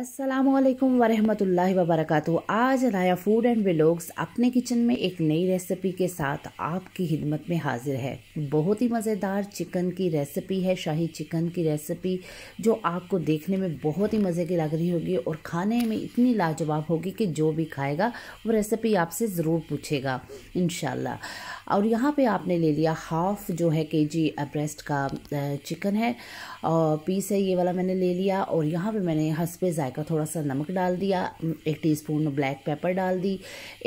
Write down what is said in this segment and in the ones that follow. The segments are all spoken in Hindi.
असलकम वरहमल वबरक आज राया फूड एंड ब्लॉग्स अपने किचन में एक नई रेसिपी के साथ आपकी खिदमत में हाजिर है बहुत ही मज़ेदार चिकन की रेसिपी है शाही चिकन की रेसिपी जो आपको देखने में बहुत ही मज़े की लग रही होगी और खाने में इतनी लाजवाब होगी कि जो भी खाएगा वो रेसिपी आपसे ज़रूर पूछेगा इन और यहाँ पर आपने ले लिया हाफ़ जो है के जी ब्रेस्ट का चिकन है और पीस है ये वाला मैंने ले लिया और यहाँ पर मैंने हंसपे जायका थोड़ा सा नमक डाल दिया एक टीस्पून ब्लैक पेपर डाल दी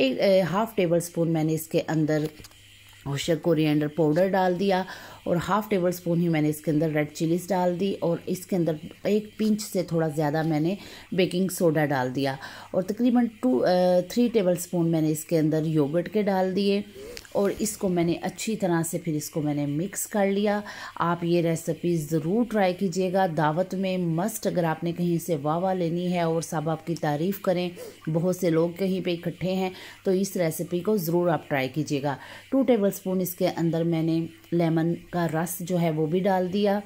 एक हाफ़ टेबल स्पून मैंने इसके अंदर होशक कोरिएंडर पाउडर डाल दिया और हाफ़ टेबल स्पून ही मैंने इसके अंदर रेड चिलीज डाल दी और इसके अंदर एक पिंच से थोड़ा ज़्यादा मैंने बेकिंग सोडा डाल दिया और तकरीबन टू थ्री टेबल स्पून मैंने इसके अंदर योगर्ट के डाल दिए और इसको मैंने अच्छी तरह से फिर इसको मैंने मिक्स कर लिया आप ये रेसिपी ज़रूर ट्राई कीजिएगा दावत में मस्ट अगर आपने कहीं से वाह वाह लेनी है और सब आपकी तारीफ़ करें बहुत से लोग कहीं पे इकट्ठे हैं तो इस रेसिपी को ज़रूर आप ट्राई कीजिएगा टू टेबल स्पून इसके अंदर मैंने लेमन का रस जो है वो भी डाल दिया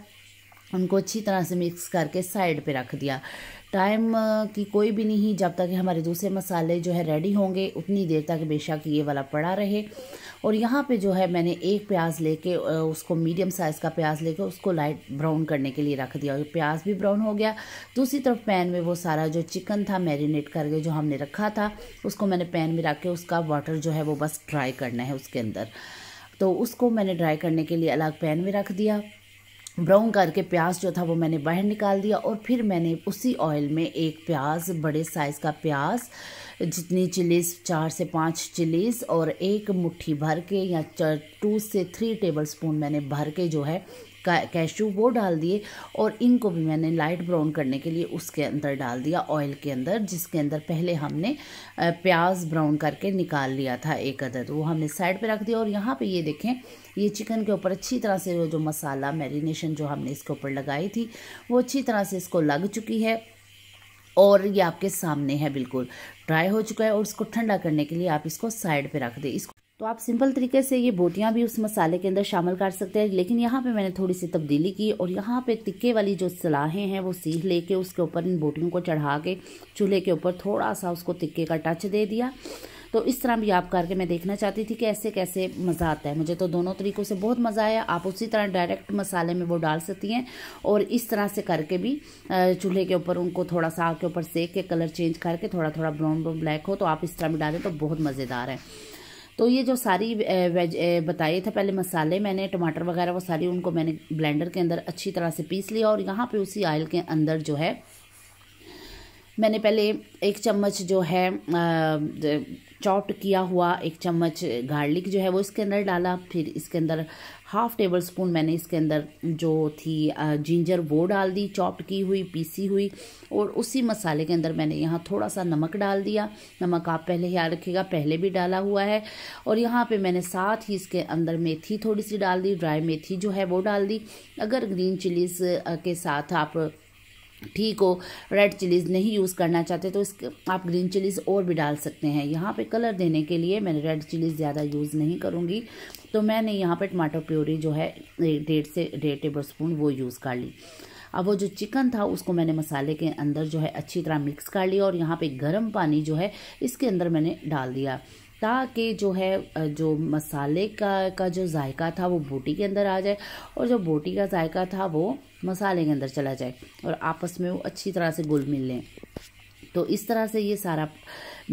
उनको अच्छी तरह से मिक्स करके साइड पे रख दिया टाइम की कोई भी नहीं जब तक हमारे दूसरे मसाले जो है रेडी होंगे उतनी देर तक बेशक ये वाला पड़ा रहे और यहाँ पे जो है मैंने एक प्याज लेके उसको मीडियम साइज़ का प्याज लेके उसको लाइट ब्राउन करने के लिए रख दिया और प्याज भी ब्राउन हो गया दूसरी तरफ पैन में वो सारा जो चिकन था मैरिनेट करके जो हमने रखा था उसको मैंने पैन में रख के उसका वाटर जो है वो बस ड्राई करना है उसके अंदर तो उसको मैंने ड्राई करने के लिए अलग पैन में रख दिया ब्राउन करके प्याज जो था वो मैंने बाहर निकाल दिया और फिर मैंने उसी ऑयल में एक प्याज बड़े साइज़ का प्याज जितनी चिलीज चार से पाँच चिलीज और एक मुट्ठी भर के या टू से थ्री टेबल स्पून मैंने भर के जो है कैशू वो डाल दिए और इनको भी मैंने लाइट ब्राउन करने के लिए उसके अंदर डाल दिया ऑयल के अंदर जिसके अंदर पहले हमने प्याज ब्राउन करके निकाल लिया था एक अदर वो हमने साइड पे रख दिया और यहाँ पे ये देखें ये चिकन के ऊपर अच्छी तरह से वो जो मसाला मैरिनेशन जो हमने इसके ऊपर लगाई थी वो अच्छी तरह से इसको लग चुकी है और ये आपके सामने है बिल्कुल ड्राई हो चुका है और इसको ठंडा करने के लिए आप इसको साइड पर रख दें इसको तो आप सिंपल तरीके से ये बोटियाँ भी उस मसाले के अंदर शामिल कर सकते हैं लेकिन यहाँ पे मैंने थोड़ी सी तब्दीली की और यहाँ पे तिक्के वाली जो सलाहें हैं वो सीख लेके उसके ऊपर इन बोटियों को चढ़ा के चूल्हे के ऊपर थोड़ा सा उसको तिक्के का टच दे दिया तो इस तरह भी आप करके मैं देखना चाहती थी कि ऐसे कैसे मज़ा आता है मुझे तो दोनों तरीक़ों से बहुत मज़ा आया आप उसी तरह डायरेक्ट मसाले में वो डाल सकती हैं और इस तरह से करके भी चूल्हे के ऊपर उनको थोड़ा सा आग के ऊपर सेक के कलर चेंज करके थोड़ा थोड़ा ब्राउन ब्लैक हो तो आप इस तरह भी डालें तो बहुत मज़ेदार है तो ये जो सारी वेज बताए थे पहले मसाले मैंने टमाटर वगैरह वो सारी उनको मैंने ब्लेंडर के अंदर अच्छी तरह से पीस लिया और यहाँ पे उसी आयल के अंदर जो है मैंने पहले एक चम्मच जो है चॉप्ड किया हुआ एक चम्मच गार्लिक जो है वो इसके अंदर डाला फिर इसके अंदर हाफ़ टेबल स्पून मैंने इसके अंदर जो थी जिंजर वो डाल दी चॉप्ड की हुई पीसी हुई और उसी मसाले के अंदर मैंने यहाँ थोड़ा सा नमक डाल दिया नमक आप पहले याद रखिएगा पहले भी डाला हुआ है और यहाँ पे मैंने साथ ही इसके अंदर मेथी थोड़ी सी डाल दी ड्राई मेथी जो है वो डाल दी अगर ग्रीन चिलीज़ के साथ आप ठीक हो रेड चिलीज़ नहीं यूज़ करना चाहते तो इसके आप ग्रीन चिलीज़ और भी डाल सकते हैं यहाँ पे कलर देने के लिए मैंने रेड चिलीज़ ज़्यादा यूज़ नहीं करूँगी तो मैंने यहाँ पे टमाटो प्योरी जो है डेढ़ से डेढ़ टेबल स्पून वो यूज़ कर ली अब वो जो चिकन था उसको मैंने मसाले के अंदर जो है अच्छी तरह मिक्स कर लिया और यहाँ पे गर्म पानी जो है इसके अंदर मैंने डाल दिया ताकि जो है जो मसाले का का जो जायका था वो बोटी के अंदर आ जाए और जो बोटी का जायका था वो मसाले के अंदर चला जाए और आपस में वो अच्छी तरह से घुल मिल लें तो इस तरह से ये सारा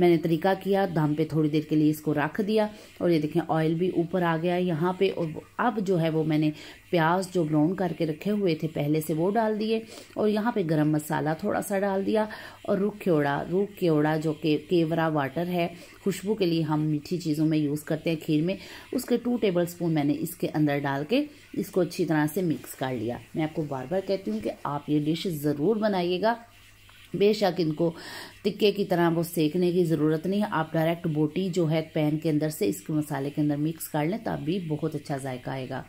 मैंने तरीका किया दम पे थोड़ी देर के लिए इसको रख दिया और ये देखें ऑयल भी ऊपर आ गया यहाँ पे और अब जो है वो मैंने प्याज जो ब्राउन करके रखे हुए थे पहले से वो डाल दिए और यहाँ पे गरम मसाला थोड़ा सा डाल दिया और रुख केवड़ा रूख केवड़ा जो के केवरा वाटर है खुशबू के लिए हम मीठी चीज़ों में यूज़ करते हैं खीर में उसके टू टेबल स्पून मैंने इसके अंदर डाल के इसको अच्छी तरह से मिक्स कर लिया मैं आपको बार बार कहती हूँ कि आप ये डिश ज़रूर बनाइएगा बेशक इनको तिक्के की तरह वो सेकने की ज़रूरत नहीं है आप डायरेक्ट बोटी जो है पैन के अंदर से इसके मसाले के अंदर मिक्स कर लें तब भी बहुत अच्छा जायका आएगा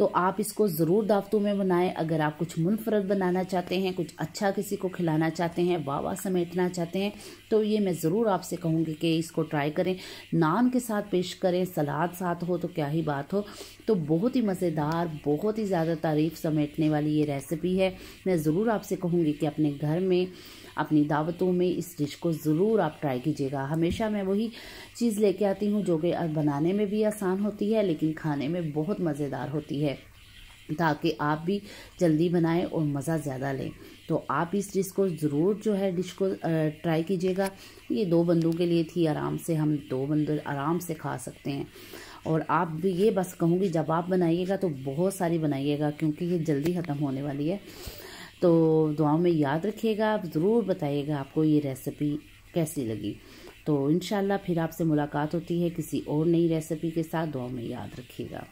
तो आप इसको ज़रूर दावतों में बनाएं अगर आप कुछ मुनफरद बनाना चाहते हैं कुछ अच्छा किसी को खिलाना चाहते हैं वाह वाह समेटना चाहते हैं तो ये मैं ज़रूर आपसे कहूँगी कि इसको ट्राई करें नान के साथ पेश करें सलाद साथ हो तो क्या ही बात हो तो बहुत ही मज़ेदार बहुत ही ज़्यादा तारीफ समेटने वाली ये रेसिपी है मैं ज़रूर आपसे कहूँगी कि अपने घर में अपनी दावतों में इस डिश को ज़रूर आप ट्राई कीजिएगा हमेशा मैं वही चीज़ लेके आती हूँ जो कि बनाने में भी आसान होती है लेकिन खाने में बहुत मज़ेदार होती है ताकि आप भी जल्दी बनाएं और मज़ा ज़्यादा लें तो आप इस डिश को ज़रूर जो है डिश को ट्राई कीजिएगा ये दो बंदों के लिए थी आराम से हम दो बंदों आराम से खा सकते हैं और आप भी ये बस कहूँगी जब आप बनाइएगा तो बहुत सारी बनाइएगा क्योंकि ये जल्दी ख़त्म होने वाली है तो दुआओं में याद रखिएगा आप ज़रूर बताइएगा आपको ये रेसिपी कैसी लगी तो इन फिर आपसे मुलाकात होती है किसी और नई रेसिपी के साथ दुआओं में याद रखिएगा